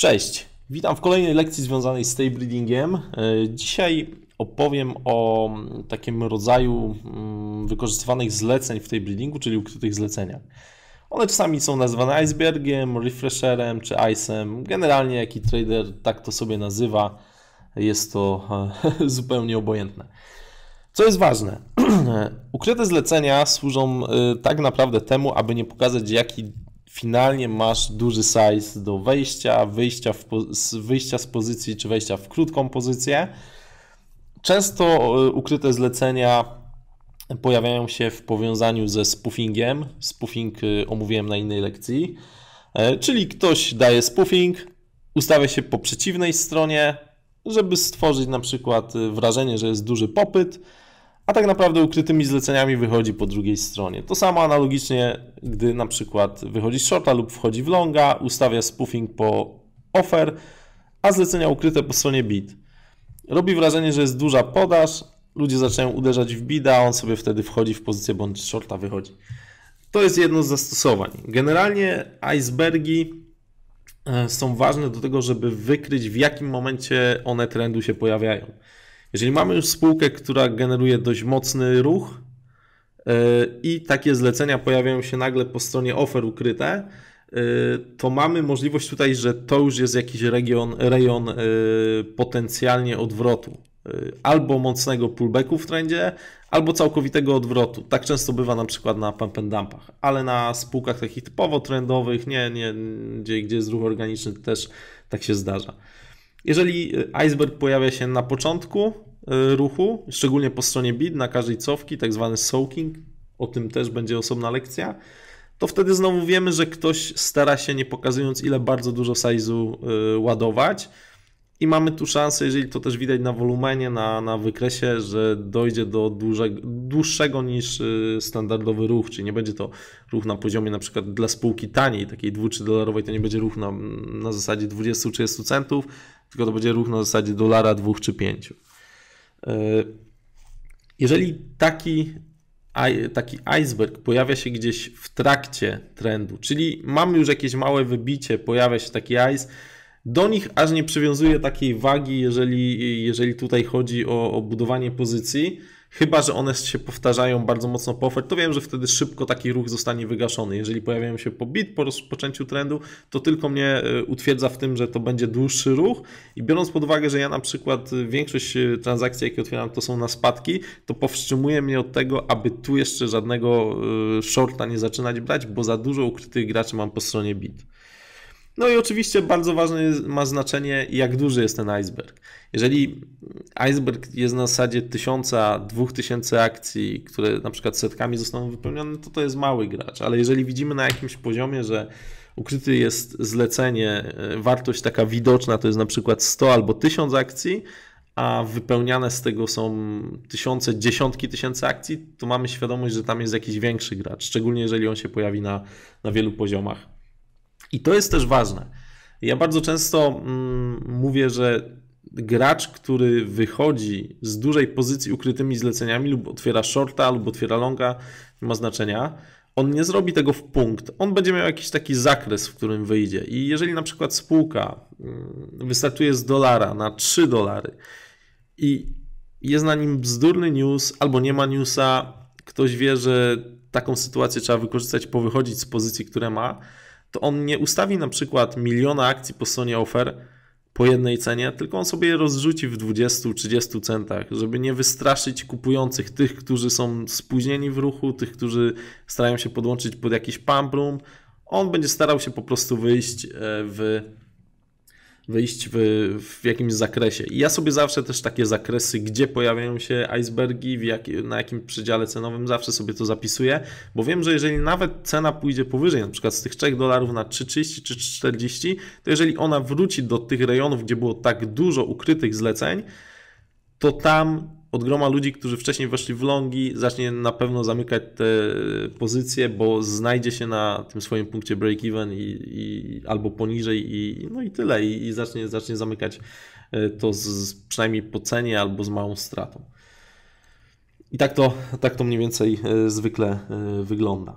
Cześć, witam w kolejnej lekcji związanej z tej breedingiem. E, dzisiaj opowiem o takim rodzaju mm, wykorzystywanych zleceń w tej breedingu, czyli ukrytych zleceniach. One czasami są nazywane icebergiem, refresherem czy icem. Generalnie jaki trader tak to sobie nazywa, jest to e, zupełnie obojętne. Co jest ważne, ukryte zlecenia służą e, tak naprawdę temu, aby nie pokazać, jaki finalnie masz duży size do wejścia, wyjścia, z, wyjścia z pozycji czy wejścia w krótką pozycję. Często y, ukryte zlecenia pojawiają się w powiązaniu ze spoofingiem. Spoofing y, omówiłem na innej lekcji. E, czyli ktoś daje spoofing, ustawia się po przeciwnej stronie, żeby stworzyć na przykład y, wrażenie, że jest duży popyt, a tak naprawdę ukrytymi zleceniami wychodzi po drugiej stronie. To samo analogicznie, gdy na przykład wychodzi z shorta lub wchodzi w longa, ustawia spoofing po offer, a zlecenia ukryte po stronie bid. Robi wrażenie, że jest duża podaż, ludzie zaczynają uderzać w bida, a on sobie wtedy wchodzi w pozycję bądź shorta wychodzi. To jest jedno z zastosowań. Generalnie icebergi e, są ważne do tego, żeby wykryć w jakim momencie one trendu się pojawiają. Jeżeli mamy już spółkę, która generuje dość mocny ruch e, i takie zlecenia pojawiają się nagle po stronie ofer ukryte, e, to mamy możliwość tutaj, że to już jest jakiś region, rejon e, potencjalnie odwrotu. Albo mocnego pullbacku w trendzie, albo całkowitego odwrotu. Tak często bywa na przykład na pump and dumpach, ale na spółkach takich typowo trendowych, nie, nie, gdzie, gdzie jest ruch organiczny, też tak się zdarza. Jeżeli e, iceberg pojawia się na początku e, ruchu, szczególnie po stronie bid, na każdej cofki, tak zwany soaking, o tym też będzie osobna lekcja, to wtedy znowu wiemy, że ktoś stara się, nie pokazując ile bardzo dużo size'u e, ładować. I mamy tu szansę, jeżeli to też widać na wolumenie, na, na wykresie, że dojdzie do dłużego, dłuższego niż y, standardowy ruch, czyli nie będzie to ruch na poziomie na przykład dla spółki taniej, takiej 2-3 dolarowej, to nie będzie ruch na, na zasadzie 20-30 centów, tylko to będzie ruch na zasadzie dolara, 2 czy 5. Y, jeżeli taki, taki iceberg pojawia się gdzieś w trakcie trendu, czyli mamy już jakieś małe wybicie, pojawia się taki ice, do nich aż nie przywiązuję takiej wagi, jeżeli, jeżeli tutaj chodzi o, o budowanie pozycji. Chyba, że one się powtarzają bardzo mocno po ofert, to wiem, że wtedy szybko taki ruch zostanie wygaszony. Jeżeli pojawiają się po bit po rozpoczęciu trendu, to tylko mnie e, utwierdza w tym, że to będzie dłuższy ruch. I biorąc pod uwagę, że ja na przykład e, większość e, transakcji, jakie otwieram, to są na spadki, to powstrzymuje mnie od tego, aby tu jeszcze żadnego shorta nie zaczynać brać, bo za dużo ukrytych graczy mam po stronie bit. No i oczywiście bardzo ważne jest, ma znaczenie, jak duży jest ten iceberg. Jeżeli iceberg jest na zasadzie tysiąca, dwóch tysięcy akcji, które na przykład setkami zostaną wypełnione, to to jest mały gracz. Ale jeżeli widzimy na jakimś poziomie, że ukryty jest zlecenie, e, wartość taka widoczna to jest na przykład 100 albo 1000 akcji, a wypełniane z tego są tysiące, dziesiątki tysięcy akcji, to mamy świadomość, że tam jest jakiś większy gracz, szczególnie jeżeli on się pojawi na, na wielu poziomach. I to jest też ważne. Ja bardzo często mm, mówię, że gracz, który wychodzi z dużej pozycji ukrytymi zleceniami lub otwiera shorta, lub otwiera longa, nie ma znaczenia. On nie zrobi tego w punkt. On będzie miał jakiś taki zakres, w którym wyjdzie. I jeżeli na przykład spółka mm, wystartuje z dolara na 3 dolary i jest na nim bzdurny news albo nie ma newsa, ktoś wie, że taką sytuację trzeba wykorzystać, powychodzić z pozycji, które ma, to on nie ustawi na przykład miliona akcji po stronie offer po jednej cenie, tylko on sobie je rozrzuci w 20-30 centach, żeby nie wystraszyć kupujących tych, którzy są spóźnieni w ruchu, tych, którzy starają się podłączyć pod jakiś pump room. On będzie starał się po prostu wyjść e, w wyjść w, w jakimś zakresie. I ja sobie zawsze też takie zakresy, gdzie pojawiają się icebergi, jak, na jakim przedziale cenowym, zawsze sobie to zapisuję, bo wiem, że jeżeli nawet cena pójdzie powyżej, na przykład z tych 3 dolarów na 3,30 czy 3,40, to jeżeli ona wróci do tych rejonów, gdzie było tak dużo ukrytych zleceń, to tam od groma ludzi, którzy wcześniej weszli w longi, zacznie na pewno zamykać te pozycje, bo znajdzie się na tym swoim punkcie break-even i, i, albo poniżej i, no i tyle. I, i zacznie, zacznie zamykać e, to z, przynajmniej po cenie albo z małą stratą. I tak to, tak to mniej więcej e, zwykle e, wygląda.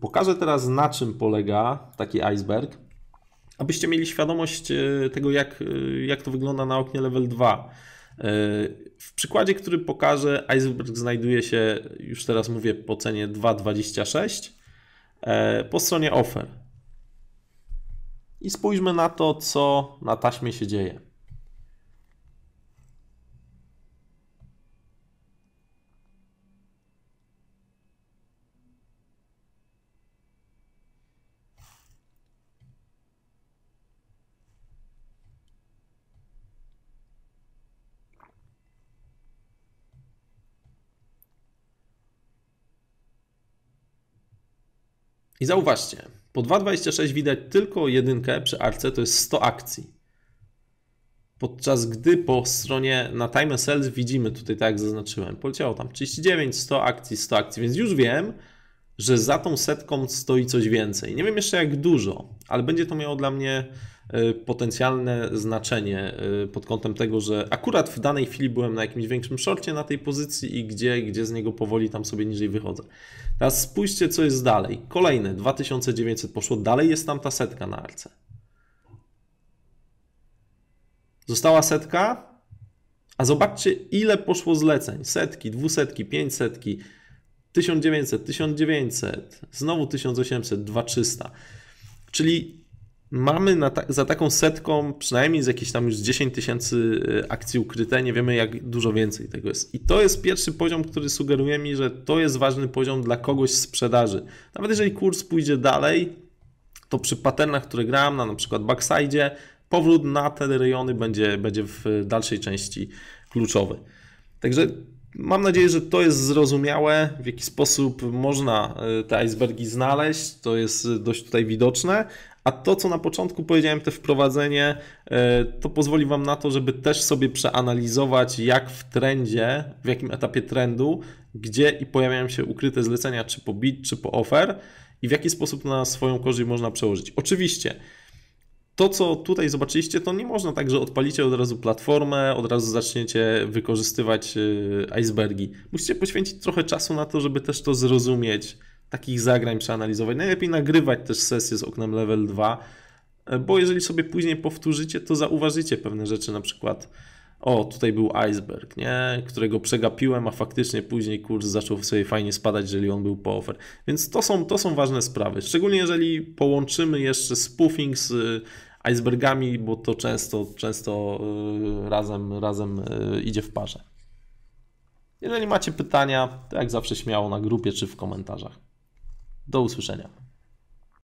Pokażę teraz na czym polega taki iceberg, abyście mieli świadomość tego jak, jak to wygląda na oknie level 2 E, w przykładzie, który pokażę, Iceberg znajduje się, już teraz mówię, po cenie 2,26 e, po stronie offer. I spójrzmy na to, co na taśmie się dzieje. I zauważcie, po 2,26 widać tylko jedynkę przy arce, to jest 100 akcji. Podczas gdy po stronie na Time Sales widzimy tutaj, tak jak zaznaczyłem, poleciało tam 39, 100 akcji, 100 akcji, więc już wiem, że za tą setką stoi coś więcej. Nie wiem jeszcze jak dużo, ale będzie to miało dla mnie e, potencjalne znaczenie e, pod kątem tego, że akurat w danej chwili byłem na jakimś większym szorcie na tej pozycji i gdzie, gdzie z niego powoli tam sobie niżej wychodzę. Teraz spójrzcie, co jest dalej. Kolejne 2900 poszło, dalej jest tam ta setka na arce. Została setka, a zobaczcie ile poszło zleceń. Setki, dwusetki, pięćsetki, 1900, 1900, znowu 1800, 2300. Czyli mamy ta za taką setką przynajmniej z jakieś tam już 10 tysięcy y, akcji ukryte, nie wiemy jak dużo więcej tego jest. I to jest pierwszy poziom, który sugeruje mi, że to jest ważny poziom dla kogoś sprzedaży. Nawet jeżeli kurs pójdzie dalej, to przy patternach, które grałem na na przykład backside, powrót na te rejony będzie, będzie w dalszej części kluczowy. Także Mam nadzieję, że to jest zrozumiałe, w jaki sposób można y, te icebergi znaleźć. To jest y, dość tutaj widoczne. A to, co na początku powiedziałem, te wprowadzenie, y, to pozwoli Wam na to, żeby też sobie przeanalizować, jak w trendzie, w jakim etapie trendu, gdzie i pojawiają się ukryte zlecenia, czy po bid, czy po offer i w jaki sposób na swoją korzyść można przełożyć. Oczywiście to, co tutaj zobaczyliście, to nie można tak, że odpalicie od razu platformę, od razu zaczniecie wykorzystywać e, icebergi. Musicie poświęcić trochę czasu na to, żeby też to zrozumieć, takich zagrań przeanalizować. Najlepiej nagrywać też sesje z oknem level 2, e, bo jeżeli sobie później powtórzycie, to zauważycie pewne rzeczy, na przykład o, tutaj był iceberg, nie? którego przegapiłem, a faktycznie później kurs zaczął sobie fajnie spadać, jeżeli on był po offer. Więc to są, to są ważne sprawy, szczególnie jeżeli połączymy jeszcze spoofing z y, icebergami, bo to często, często y, razem, razem y, idzie w parze. Jeżeli macie pytania, to jak zawsze śmiało na grupie czy w komentarzach. Do usłyszenia.